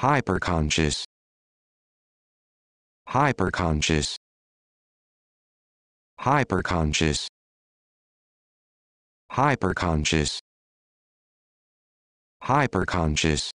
hyperconscious hyperconscious hyperconscious hyperconscious hyperconscious